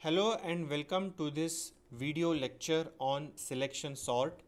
Hello and welcome to this video lecture on selection sort.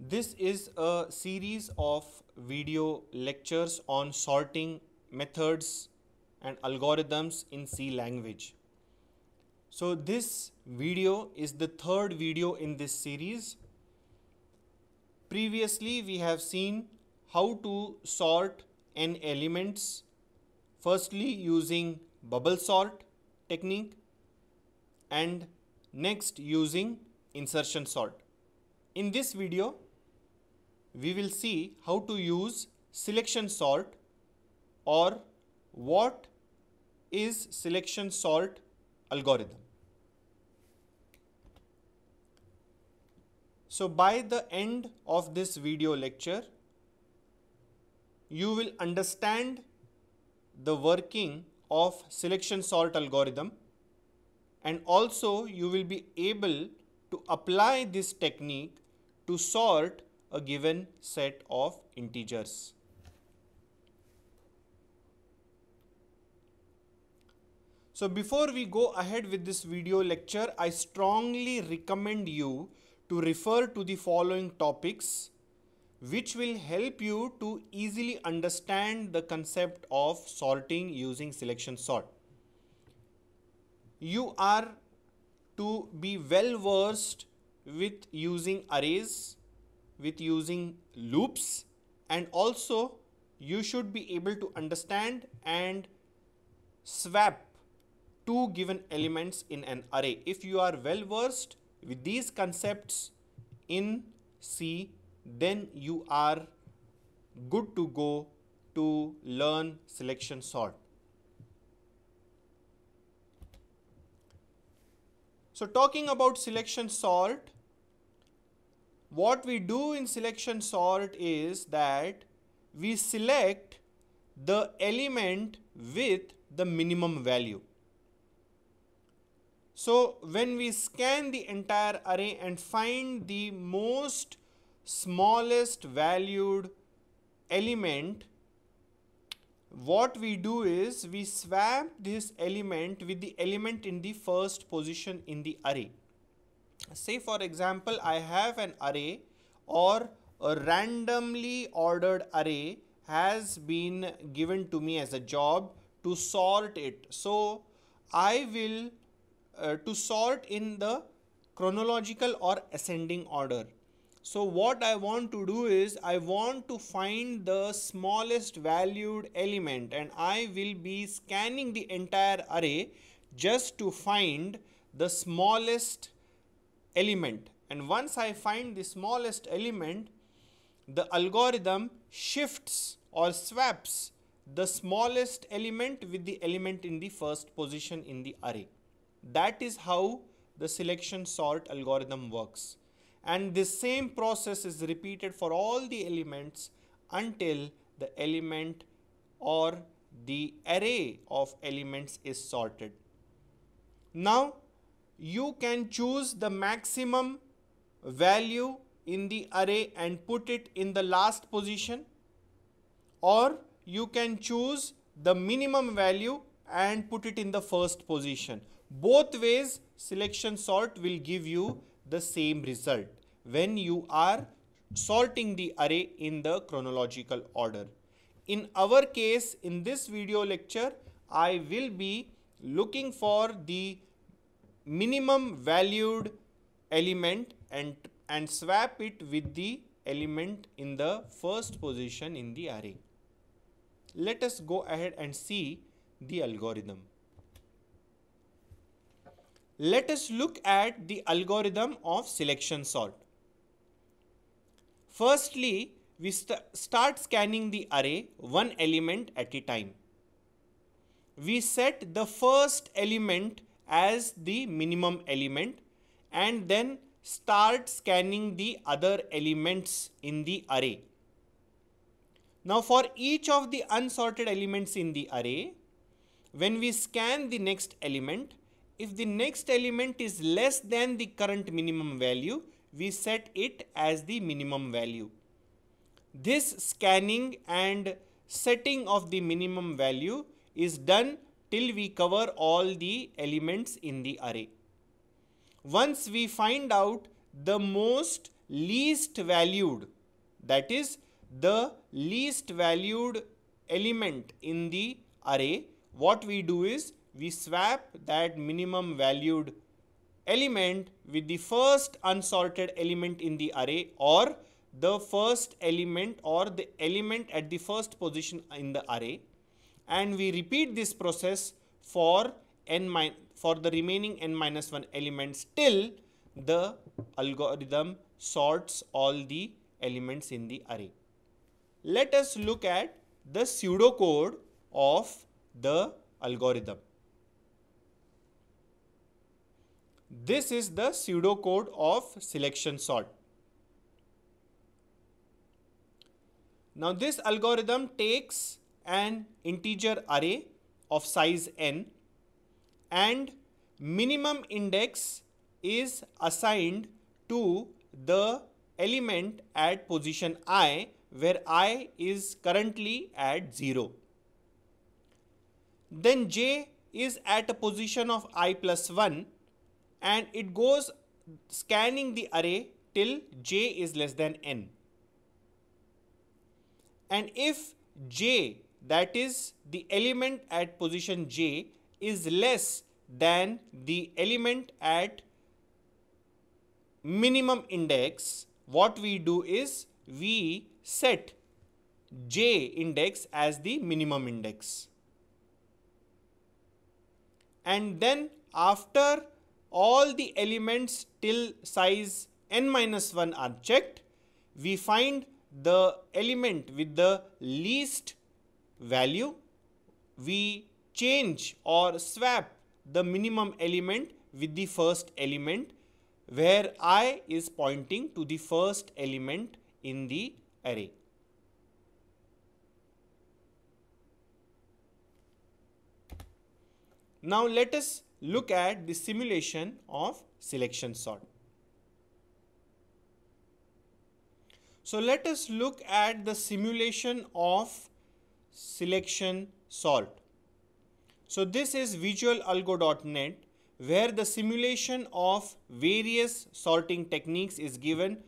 This is a series of video lectures on sorting methods and algorithms in C language. So this video is the third video in this series. Previously we have seen how to sort n elements firstly using bubble sort technique and next using insertion sort. In this video, we will see how to use selection sort or what is selection sort algorithm. So by the end of this video lecture, you will understand the working of selection sort algorithm and also you will be able to apply this technique to sort a given set of integers. So before we go ahead with this video lecture, I strongly recommend you to refer to the following topics which will help you to easily understand the concept of sorting using selection sort. You are to be well versed with using arrays, with using loops and also you should be able to understand and swap two given elements in an array if you are well versed with these concepts in C then you are good to go to learn selection sort. So talking about selection sort, what we do in selection sort is that we select the element with the minimum value. So when we scan the entire array and find the most smallest valued element what we do is we swap this element with the element in the first position in the array say for example i have an array or a randomly ordered array has been given to me as a job to sort it so i will uh, to sort in the chronological or ascending order so what I want to do is I want to find the smallest valued element and I will be scanning the entire array just to find the smallest element. And once I find the smallest element, the algorithm shifts or swaps the smallest element with the element in the first position in the array. That is how the selection sort algorithm works and this same process is repeated for all the elements until the element or the array of elements is sorted. Now you can choose the maximum value in the array and put it in the last position or you can choose the minimum value and put it in the first position. Both ways selection sort will give you the same result when you are sorting the array in the chronological order. In our case, in this video lecture, I will be looking for the minimum valued element and, and swap it with the element in the first position in the array. Let us go ahead and see the algorithm. Let us look at the algorithm of selection sort. Firstly, we st start scanning the array one element at a time. We set the first element as the minimum element and then start scanning the other elements in the array. Now for each of the unsorted elements in the array, when we scan the next element, if the next element is less than the current minimum value, we set it as the minimum value. This scanning and setting of the minimum value is done till we cover all the elements in the array. Once we find out the most least valued, that is the least valued element in the array, what we do is we swap that minimum valued element with the first unsorted element in the array or the first element or the element at the first position in the array and we repeat this process for n for the remaining n minus 1 elements till the algorithm sorts all the elements in the array. Let us look at the pseudocode of the algorithm. This is the pseudocode of selection sort. Now this algorithm takes an integer array of size n and minimum index is assigned to the element at position i where i is currently at 0. Then j is at a position of i plus 1 and it goes scanning the array till j is less than n. And if j, that is the element at position j, is less than the element at minimum index, what we do is we set j index as the minimum index. And then after all the elements till size n minus 1 are checked, we find the element with the least value. We change or swap the minimum element with the first element where i is pointing to the first element in the array. Now let us look at the simulation of selection sort. So let us look at the simulation of selection sort. So this is visualalgo.net where the simulation of various sorting techniques is given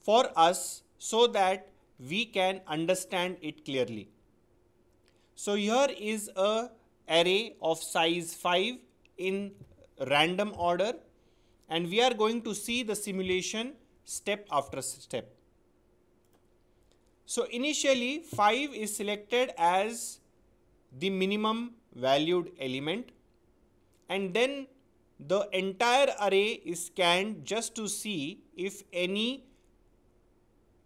for us so that we can understand it clearly. So here is a array of size 5 in random order and we are going to see the simulation step after step. So initially 5 is selected as the minimum valued element and then the entire array is scanned just to see if any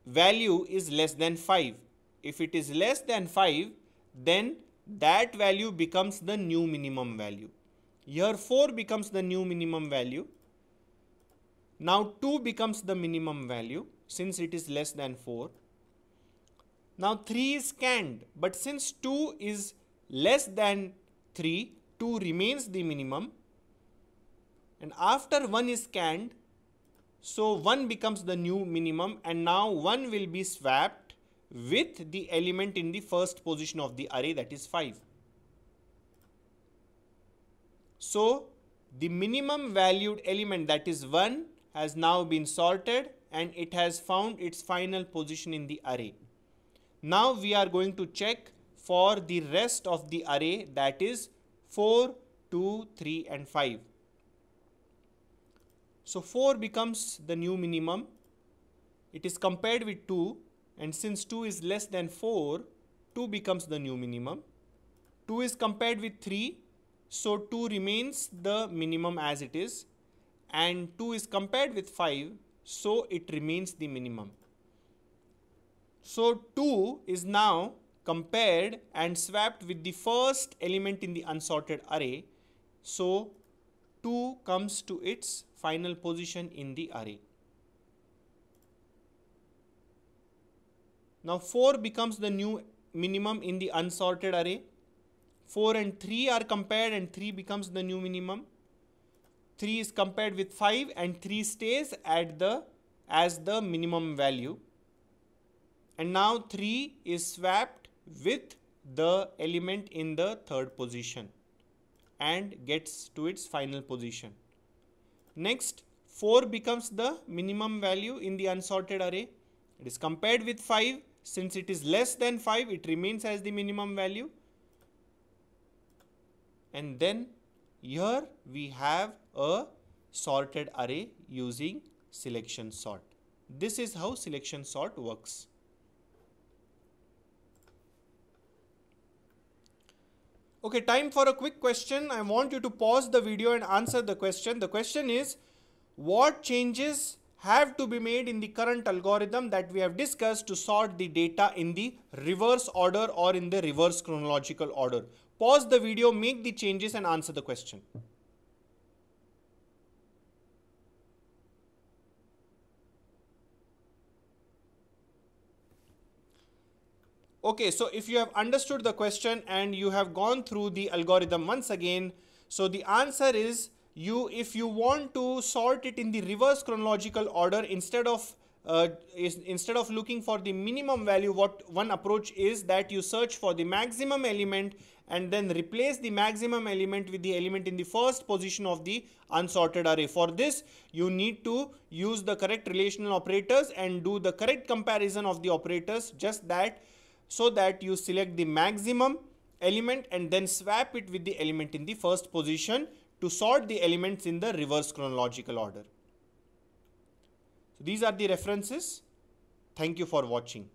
value is less than 5. If it is less than 5 then that value becomes the new minimum value. Here 4 becomes the new minimum value. Now 2 becomes the minimum value since it is less than 4. Now 3 is scanned but since 2 is less than 3, 2 remains the minimum. And after 1 is scanned, so 1 becomes the new minimum and now 1 will be swapped with the element in the first position of the array that is 5. So the minimum valued element that is 1 has now been sorted and it has found its final position in the array. Now we are going to check for the rest of the array that is 4, 2, 3 and 5. So 4 becomes the new minimum. It is compared with 2 and since 2 is less than 4, 2 becomes the new minimum. 2 is compared with 3 so 2 remains the minimum as it is and 2 is compared with 5 so it remains the minimum. So 2 is now compared and swapped with the first element in the unsorted array. So 2 comes to its final position in the array. Now 4 becomes the new minimum in the unsorted array 4 and 3 are compared and 3 becomes the new minimum. 3 is compared with 5 and 3 stays at the as the minimum value. And now 3 is swapped with the element in the third position and gets to its final position. Next 4 becomes the minimum value in the unsorted array. It is compared with 5 since it is less than 5 it remains as the minimum value and then here we have a sorted array using selection sort. This is how selection sort works. Okay, time for a quick question. I want you to pause the video and answer the question. The question is, what changes have to be made in the current algorithm that we have discussed to sort the data in the reverse order or in the reverse chronological order pause the video, make the changes and answer the question. Okay, so if you have understood the question and you have gone through the algorithm once again, so the answer is you if you want to sort it in the reverse chronological order instead of uh, is instead of looking for the minimum value what one approach is that you search for the maximum element and then replace the maximum element with the element in the first position of the unsorted array for this you need to use the correct relational operators and do the correct comparison of the operators just that so that you select the maximum element and then swap it with the element in the first position to sort the elements in the reverse chronological order these are the references. Thank you for watching.